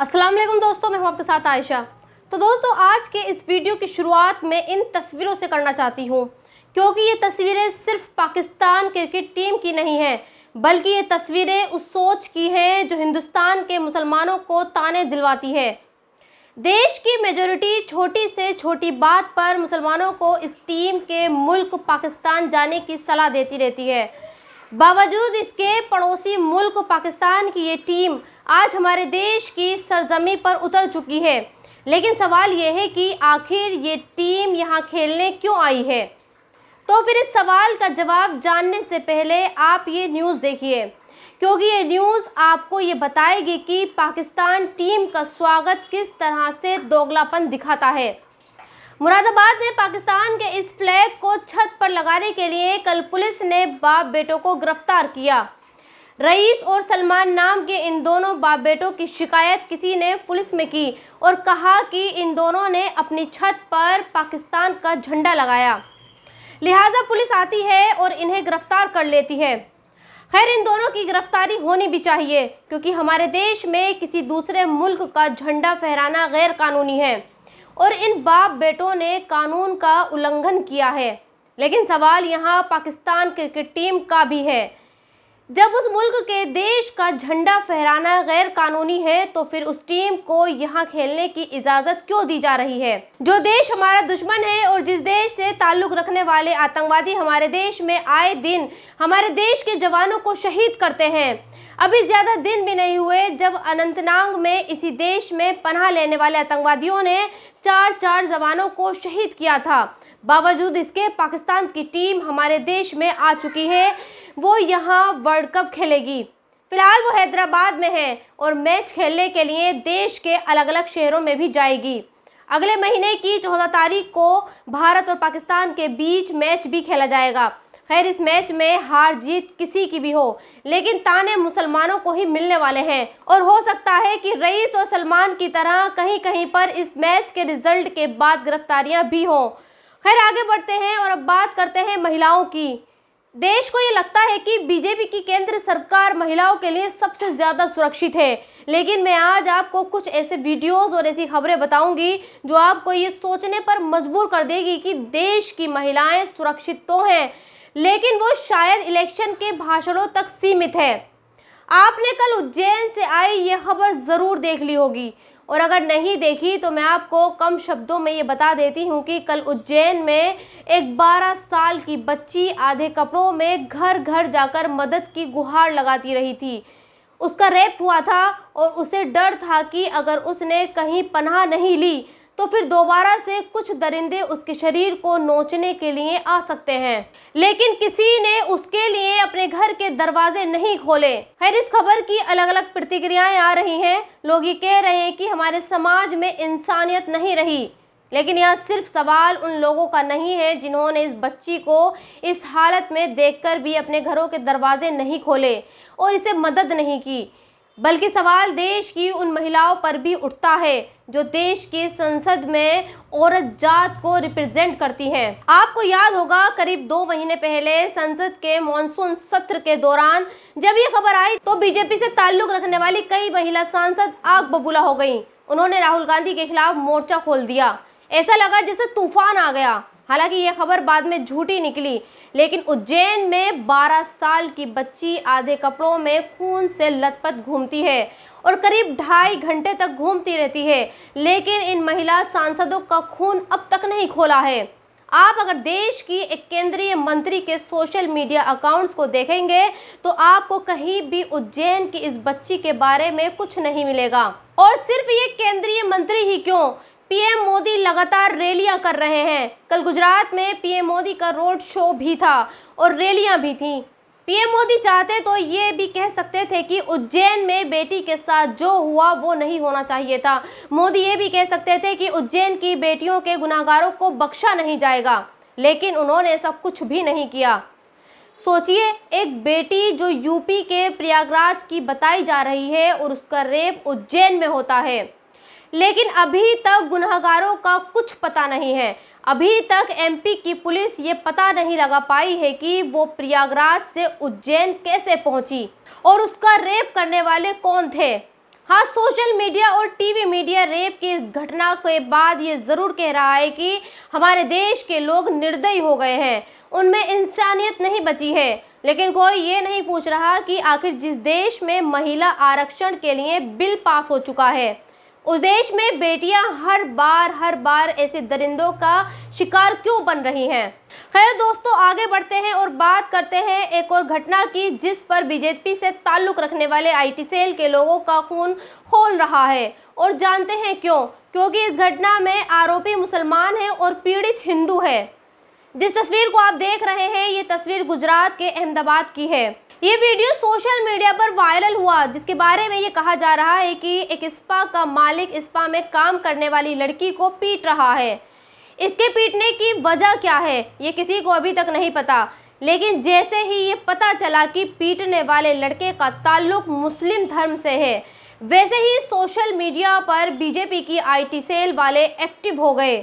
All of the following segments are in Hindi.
अस्सलाम वालेकुम दोस्तों मैं हूं आपके साथ आयशा तो दोस्तों आज के इस वीडियो की शुरुआत मैं इन तस्वीरों से करना चाहती हूं क्योंकि ये तस्वीरें सिर्फ पाकिस्तान क्रिकेट टीम की नहीं हैं बल्कि ये तस्वीरें उस सोच की हैं जो हिंदुस्तान के मुसलमानों को ताने दिलवाती है देश की मेजोरिटी छोटी से छोटी बात पर मुसलमानों को इस टीम के मुल्क पाकिस्तान जाने की सलाह देती रहती है बावजूद इसके पड़ोसी मुल्क पाकिस्तान की ये टीम आज हमारे देश की सरजमी पर उतर चुकी है लेकिन सवाल यह है कि आखिर ये टीम यहाँ खेलने क्यों आई है तो फिर इस सवाल का जवाब जानने से पहले आप ये न्यूज़ देखिए क्योंकि ये न्यूज़ आपको ये बताएगी कि पाकिस्तान टीम का स्वागत किस तरह से दोगलापन दिखाता है मुरादाबाद में पाकिस्तान के इस फ्लैग को छत पर लगाने के लिए कल पुलिस ने बाप बेटों को गिरफ्तार किया रईस और सलमान नाम के इन दोनों बाप बेटों की शिकायत किसी ने पुलिस में की और कहा कि इन दोनों ने अपनी छत पर पाकिस्तान का झंडा लगाया लिहाजा पुलिस आती है और इन्हें गिरफ्तार कर लेती है खैर इन दोनों की गिरफ्तारी होनी भी चाहिए क्योंकि हमारे देश में किसी दूसरे मुल्क का झंडा फहराना गैर कानूनी है और इन बाप बेटों ने कानून का उल्लंघन किया है लेकिन सवाल यहाँ पाकिस्तान क्रिकेट टीम का भी है जब उस मुल्क के देश का झंडा फहराना गैर कानूनी है तो फिर उस टीम को यहाँ खेलने की इजाज़त क्यों दी जा रही है जो देश हमारा दुश्मन है और जिस देश से ताल्लुक़ रखने वाले आतंकवादी हमारे देश में आए दिन हमारे देश के जवानों को शहीद करते हैं अभी ज़्यादा दिन भी नहीं हुए जब अनंतनाग में इसी देश में पनाह लेने वाले आतंकवादियों ने चार चार जवानों को शहीद किया था बावजूद इसके पाकिस्तान की टीम हमारे देश में आ चुकी है वो यहाँ वर्ल्ड कप खेलेगी फिलहाल वो हैदराबाद में है और मैच खेलने के लिए देश के अलग अलग शहरों में भी जाएगी अगले महीने की चौदह तारीख को भारत और पाकिस्तान के बीच मैच भी खेला जाएगा खैर इस मैच में हार जीत किसी की भी हो लेकिन ताने मुसलमानों को ही मिलने वाले हैं और हो सकता है कि रईस और सलमान की तरह कहीं कहीं पर इस मैच के रिजल्ट के बाद गिरफ्तारियां भी हों खैर आगे बढ़ते हैं और अब बात करते हैं महिलाओं की देश को ये लगता है कि बीजेपी की केंद्र सरकार महिलाओं के लिए सबसे ज़्यादा सुरक्षित है लेकिन मैं आज आपको कुछ ऐसे वीडियोस और ऐसी खबरें बताऊंगी जो आपको ये सोचने पर मजबूर कर देगी कि देश की महिलाएं सुरक्षित तो हैं लेकिन वो शायद इलेक्शन के भाषणों तक सीमित है आपने कल उज्जैन से आई ये खबर ज़रूर देख ली होगी और अगर नहीं देखी तो मैं आपको कम शब्दों में ये बता देती हूँ कि कल उज्जैन में एक 12 साल की बच्ची आधे कपड़ों में घर घर जाकर मदद की गुहार लगाती रही थी उसका रेप हुआ था और उसे डर था कि अगर उसने कहीं पनाह नहीं ली तो फिर दोबारा से कुछ दरिंदे उसके शरीर को नोचने के लिए आ सकते हैं लेकिन किसी ने उसके लिए अपने घर के दरवाजे नहीं खोले खैर इस खबर की अलग अलग प्रतिक्रियाएं आ रही हैं लोग ये कह रहे हैं कि हमारे समाज में इंसानियत नहीं रही लेकिन यह सिर्फ सवाल उन लोगों का नहीं है जिन्होंने इस बच्ची को इस हालत में देखकर भी अपने घरों के दरवाजे नहीं खोले और इसे मदद नहीं की बल्कि सवाल देश की उन महिलाओं पर भी उठता है जो देश के संसद में औरत जात को रिप्रेजेंट करती हैं। आपको याद होगा करीब दो महीने पहले संसद के मॉनसून सत्र के दौरान जब ये खबर आई तो बीजेपी से ताल्लुक रखने वाली कई महिला सांसद आग बबूला हो गईं। उन्होंने राहुल गांधी के खिलाफ मोर्चा खोल दिया ऐसा लगा जैसे तूफान आ गया हालांकि ये खबर बाद में झूठी निकली लेकिन उज्जैन में 12 साल की बच्ची आधे कपड़ों में खून से लथपथ घूमती है और करीब ढाई घंटे तक घूमती रहती है लेकिन इन महिला सांसदों का खून अब तक नहीं खोला है आप अगर देश की एक केंद्रीय मंत्री के सोशल मीडिया अकाउंट्स को देखेंगे तो आपको कहीं भी उज्जैन की इस बच्ची के बारे में कुछ नहीं मिलेगा और सिर्फ ये केंद्रीय मंत्री ही क्यों पीएम मोदी लगातार रैलियां कर रहे हैं कल गुजरात में पीएम मोदी का रोड शो भी था और रैलियां भी थीं पीएम मोदी चाहते तो ये भी कह सकते थे कि उज्जैन में बेटी के साथ जो हुआ वो नहीं होना चाहिए था मोदी ये भी कह सकते थे कि उज्जैन की बेटियों के गुनाहगारों को बख्शा नहीं जाएगा लेकिन उन्होंने ऐसा कुछ भी नहीं किया सोचिए एक बेटी जो यूपी के प्रयागराज की बताई जा रही है और उसका रेप उज्जैन में होता है लेकिन अभी तक गुनहगारों का कुछ पता नहीं है अभी तक एमपी की पुलिस ये पता नहीं लगा पाई है कि वो प्रयागराज से उज्जैन कैसे पहुंची और उसका रेप करने वाले कौन थे हाँ सोशल मीडिया और टीवी मीडिया रेप की इस घटना के बाद ये ज़रूर कह रहा है कि हमारे देश के लोग निर्दयी हो गए हैं उनमें इंसानियत नहीं बची है लेकिन कोई ये नहीं पूछ रहा कि आखिर जिस देश में महिला आरक्षण के लिए बिल पास हो चुका है उस देश में बेटियां हर बार हर बार ऐसे दरिंदों का शिकार क्यों बन रही हैं खैर दोस्तों आगे बढ़ते हैं और बात करते हैं एक और घटना की जिस पर बीजेपी से ताल्लुक़ रखने वाले आईटी सेल के लोगों का खून खोल रहा है और जानते हैं क्यों क्योंकि इस घटना में आरोपी मुसलमान है और पीड़ित हिंदू है जिस तस्वीर को आप देख रहे हैं ये तस्वीर गुजरात के अहमदाबाद की है ये वीडियो सोशल मीडिया पर वायरल हुआ जिसके बारे में ये कहा जा रहा है कि एक स्पा का मालिक स्पा में काम करने वाली लड़की को पीट रहा है इसके पीटने की वजह क्या है ये किसी को अभी तक नहीं पता लेकिन जैसे ही ये पता चला कि पीटने वाले लड़के का ताल्लुक मुस्लिम धर्म से है वैसे ही सोशल मीडिया पर बीजेपी की आईटी सेल वाले एक्टिव हो गए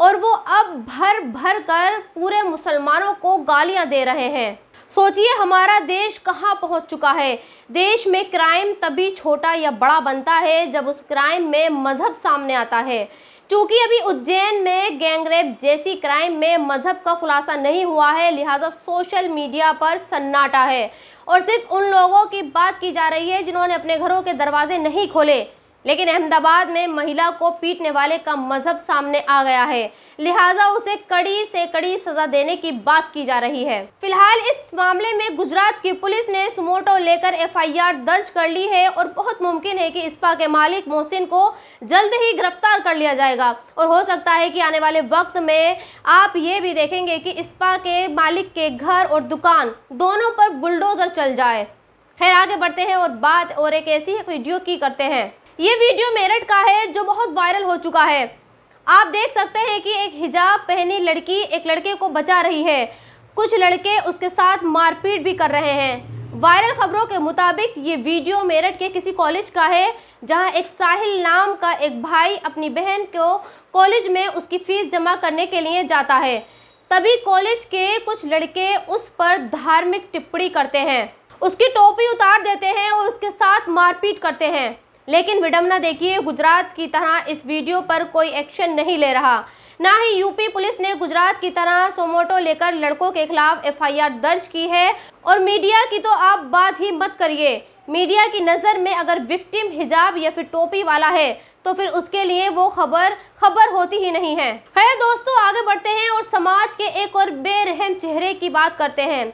और वो अब भर भर कर पूरे मुसलमानों को गालियां दे रहे हैं सोचिए हमारा देश कहाँ पहुँच चुका है देश में क्राइम तभी छोटा या बड़ा बनता है जब उस क्राइम में मज़हब सामने आता है चूँकि अभी उज्जैन में गैंगरेप जैसी क्राइम में मज़हब का खुलासा नहीं हुआ है लिहाजा सोशल मीडिया पर सन्नाटा है और सिर्फ उन लोगों की बात की जा रही है जिन्होंने अपने घरों के दरवाजे नहीं खोले लेकिन अहमदाबाद में महिला को पीटने वाले का मजहब सामने आ गया है लिहाजा उसे कड़ी से कड़ी सजा देने की बात की जा रही है फिलहाल इस मामले में गुजरात की पुलिस ने सुमोटो लेकर एफआईआर दर्ज कर ली है और बहुत मुमकिन है कि इस्पा के मालिक मोहसिन को जल्द ही गिरफ्तार कर लिया जाएगा और हो सकता है कि आने वाले वक्त में आप ये भी देखेंगे कि इस्पा के मालिक के घर और दुकान दोनों पर बुलडोजर चल जाए खैर आगे बढ़ते हैं और बात और एक ऐसी वीडियो की करते हैं ये वीडियो मेरठ का है जो बहुत वायरल हो चुका है आप देख सकते हैं कि एक हिजाब पहनी लड़की एक लड़के को बचा रही है कुछ लड़के उसके साथ मारपीट भी कर रहे हैं वायरल खबरों के मुताबिक ये वीडियो मेरठ के किसी कॉलेज का है जहां एक साहिल नाम का एक भाई अपनी बहन को कॉलेज में उसकी फ़ीस जमा करने के लिए जाता है तभी कॉलेज के कुछ लड़के उस पर धार्मिक टिप्पणी करते हैं उसकी टोपी उतार देते हैं और उसके साथ मारपीट करते हैं लेकिन विडम्बना देखिए गुजरात की तरह इस वीडियो पर कोई एक्शन नहीं ले रहा ना ही यूपी पुलिस ने गुजरात की तरह सोमोटो लेकर लड़कों के खिलाफ एफआईआर दर्ज की है और मीडिया की तो आप बात ही मत करिए मीडिया की नज़र में अगर विक्टिम हिजाब या फिर टोपी वाला है तो फिर उसके लिए वो खबर खबर होती ही नहीं है खैर दोस्तों आगे बढ़ते हैं और समाज के एक और बेरहम चेहरे की बात करते हैं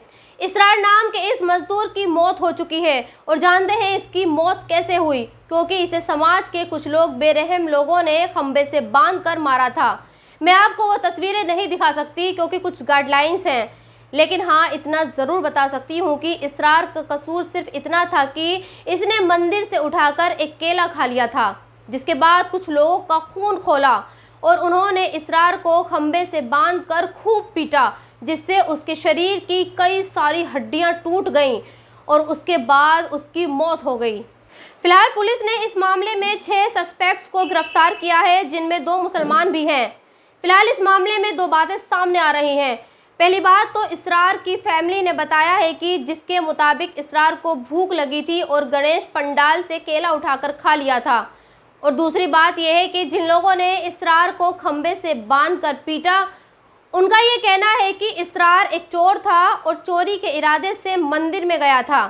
इसरार नाम के इस मजदूर की मौत हो चुकी है और जानते हैं इसकी मौत कैसे हुई क्योंकि इसे समाज के कुछ लोग बेरहम लोगों ने खम्बे से बांध कर मारा था मैं आपको वो तस्वीरें नहीं दिखा सकती क्योंकि कुछ गाइडलाइंस हैं लेकिन हाँ इतना ज़रूर बता सकती हूँ कि इसरार का कसूर सिर्फ इतना था कि इसने मंदिर से उठाकर एक केला खा लिया था जिसके बाद कुछ लोगों का खून खोला और उन्होंने इसरार को खम्बे से बांध कर खूब पीटा जिससे उसके शरीर की कई सारी हड्डियाँ टूट गईं और उसके बाद उसकी मौत हो गई फिलहाल पुलिस ने इस मामले में छह सस्पेक्ट्स को गिरफ्तार किया है जिनमें दो मुसलमान भी हैं फिलहाल इस मामले में दो बातें सामने आ रही हैं पहली बात तो इसरार की फैमिली ने बताया है कि जिसके मुताबिक इसरार को भूख लगी थी और गणेश पंडाल से केला उठाकर खा लिया था और दूसरी बात यह है कि जिन लोगों ने इसरार को खम्भे से बांध कर पीटा उनका ये कहना है कि इसरार एक चोर था और चोरी के इरादे से मंदिर में गया था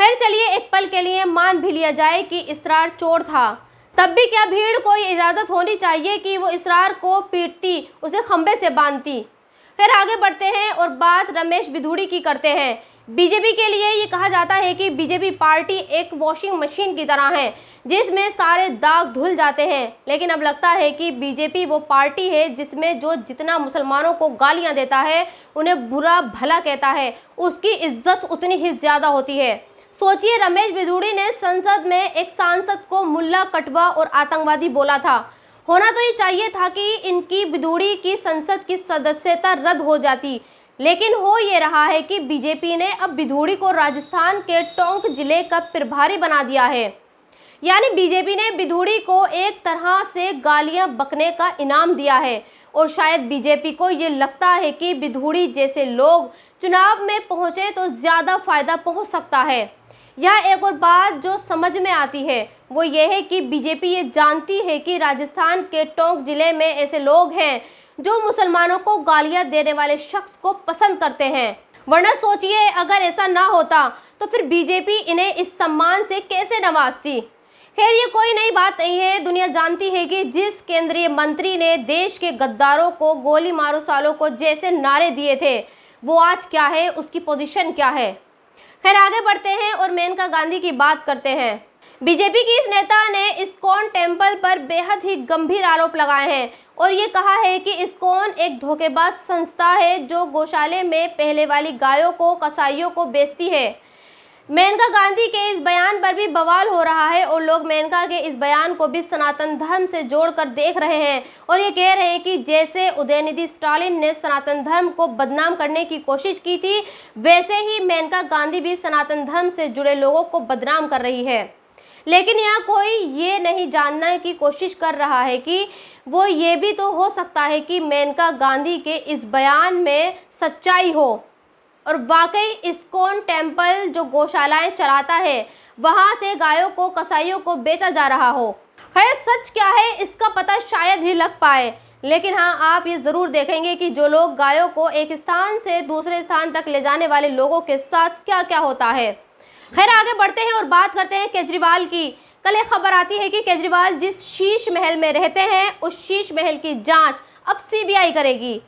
खैर चलिए एक पल के लिए मान भी लिया जाए कि इसरार चोर था तब भी क्या भीड़ को ये इजाज़त होनी चाहिए कि वो इसरार को पीटती उसे खंबे से बांधती खैर आगे बढ़ते हैं और बात रमेश बिधूड़ी की करते हैं बीजेपी के लिए ये कहा जाता है कि बीजेपी पार्टी एक वॉशिंग मशीन की तरह है जिसमें सारे दाग धुल जाते हैं लेकिन अब लगता है कि बीजेपी वो पार्टी है जिसमें जो जितना मुसलमानों को गालियां देता है उन्हें बुरा भला कहता है उसकी इज्जत उतनी ही ज़्यादा होती है सोचिए रमेश भिदूड़ी ने संसद में एक सांसद को मुल्ला कटवा और आतंकवादी बोला था होना तो ये चाहिए था कि इनकी भिदूड़ी की संसद की सदस्यता रद्द हो जाती लेकिन हो ये रहा है कि बीजेपी ने अब भिदूड़ी को राजस्थान के टोंक जिले का प्रभारी बना दिया है यानी बीजेपी ने भिदूड़ी को एक तरह से गालियां बकने का इनाम दिया है और शायद बीजेपी को ये लगता है कि भिदूड़ी जैसे लोग चुनाव में पहुंचे तो ज़्यादा फायदा पहुंच सकता है यह एक और बात जो समझ में आती है वो ये है कि बीजेपी ये जानती है कि राजस्थान के टोंक जिले में ऐसे लोग हैं जो मुसलमानों को गालियां देने वाले शख्स को पसंद करते हैं वरना सोचिए अगर ऐसा ना होता तो फिर बीजेपी इन्हें इस सम्मान से कैसे नवाजती खैर ये कोई नई बात नहीं है दुनिया जानती है कि जिस केंद्रीय मंत्री ने देश के गद्दारों को गोली मारो सालों को जैसे नारे दिए थे वो आज क्या है उसकी पोजीशन क्या है खैर आगे बढ़ते हैं और मेनका गांधी की बात करते हैं बीजेपी की इस नेता ने इस्कॉन टेम्पल पर बेहद ही गंभीर आरोप लगाए हैं और ये कहा है कि इस्कॉन एक धोखेबाज संस्था है जो गौशाले में पहले वाली गायों को कसाईयों को बेचती है मेनका गांधी के इस बयान पर भी बवाल हो रहा है और लोग मेनका के इस बयान को भी सनातन धर्म से जोड़कर देख रहे हैं और ये कह रहे हैं कि जैसे उदयनिधि स्टालिन ने सनातन धर्म को बदनाम करने की कोशिश की थी वैसे ही मेनका गांधी भी सनातन धर्म से जुड़े लोगों को बदनाम कर रही है लेकिन यहाँ कोई ये नहीं जानने की कोशिश कर रहा है कि वो ये भी तो हो सकता है कि मेनका गांधी के इस बयान में सच्चाई हो और वाकई इस्कॉन टेंपल जो गौशालाएं चलाता है वहाँ से गायों को कसाईयों को बेचा जा रहा हो खैर सच क्या है इसका पता शायद ही लग पाए लेकिन हाँ आप ये ज़रूर देखेंगे कि जो लोग गायों को एक स्थान से दूसरे स्थान तक ले जाने वाले लोगों के साथ क्या क्या होता है खैर आगे बढ़ते हैं और बात करते हैं केजरीवाल की कल एक खबर आती है कि केजरीवाल जिस शीश महल में रहते हैं उस शीश महल की जांच अब सीबीआई करेगी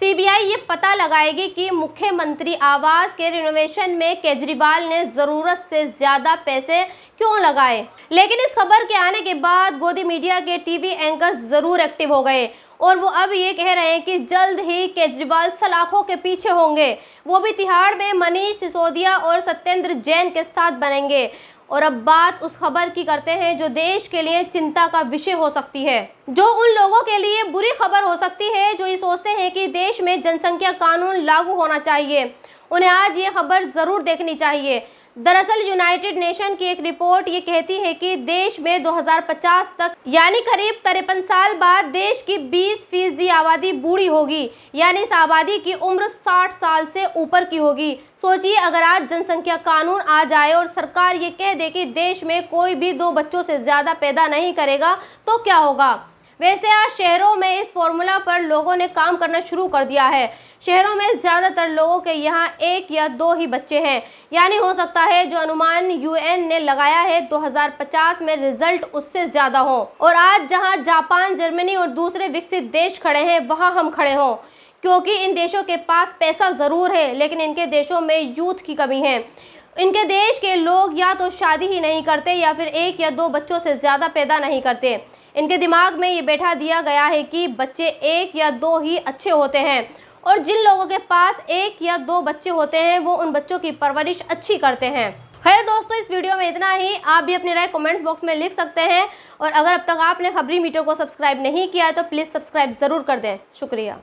सीबीआई ये पता लगाएगी कि मुख्यमंत्री आवास के रिनोवेशन में केजरीवाल ने ज़रूरत से ज़्यादा पैसे क्यों लगाए लेकिन इस खबर के आने के बाद गोदी मीडिया के टीवी एंकर ज़रूर एक्टिव हो गए और वो अब ये कह रहे हैं कि जल्द ही केजरीवाल सलाखों के पीछे होंगे वो भी तिहाड़ में मनीष सिसोदिया और सत्येंद्र जैन के साथ बनेंगे और अब बात उस खबर की करते हैं जो देश के लिए चिंता का विषय हो सकती है जो उन लोगों के लिए बुरी खबर हो सकती है जो ये सोचते हैं कि देश में जनसंख्या कानून लागू होना चाहिए उन्हें आज ये खबर ज़रूर देखनी चाहिए दरअसल यूनाइटेड नेशन की एक रिपोर्ट ये कहती है कि देश में 2050 तक यानी करीब तिरपन साल बाद देश की 20 फीसदी आबादी बूढ़ी होगी यानी इस आबादी की उम्र 60 साल से ऊपर की होगी सोचिए अगर आज जनसंख्या कानून आ जाए और सरकार ये कह दे कि देश में कोई भी दो बच्चों से ज़्यादा पैदा नहीं करेगा तो क्या होगा वैसे आज शहरों में इस फॉर्मूला पर लोगों ने काम करना शुरू कर दिया है शहरों में ज़्यादातर लोगों के यहाँ एक या दो ही बच्चे हैं यानी हो सकता है जो अनुमान यूएन ने लगाया है 2050 में रिजल्ट उससे ज़्यादा हो और आज जहाँ जापान जर्मनी और दूसरे विकसित देश खड़े हैं वहाँ हम खड़े हों क्योंकि इन देशों के पास पैसा ज़रूर है लेकिन इनके देशों में यूथ की कमी है इनके देश के लोग या तो शादी ही नहीं करते या फिर एक या दो बच्चों से ज़्यादा पैदा नहीं करते इनके दिमाग में ये बैठा दिया गया है कि बच्चे एक या दो ही अच्छे होते हैं और जिन लोगों के पास एक या दो बच्चे होते हैं वो उन बच्चों की परवरिश अच्छी करते हैं खैर दोस्तों इस वीडियो में इतना ही आप भी अपनी राय कमेंट्स बॉक्स में लिख सकते हैं और अगर अब तक आपने खबरी मीटर को सब्सक्राइब नहीं किया है तो प्लीज़ सब्सक्राइब ज़रूर कर दें शुक्रिया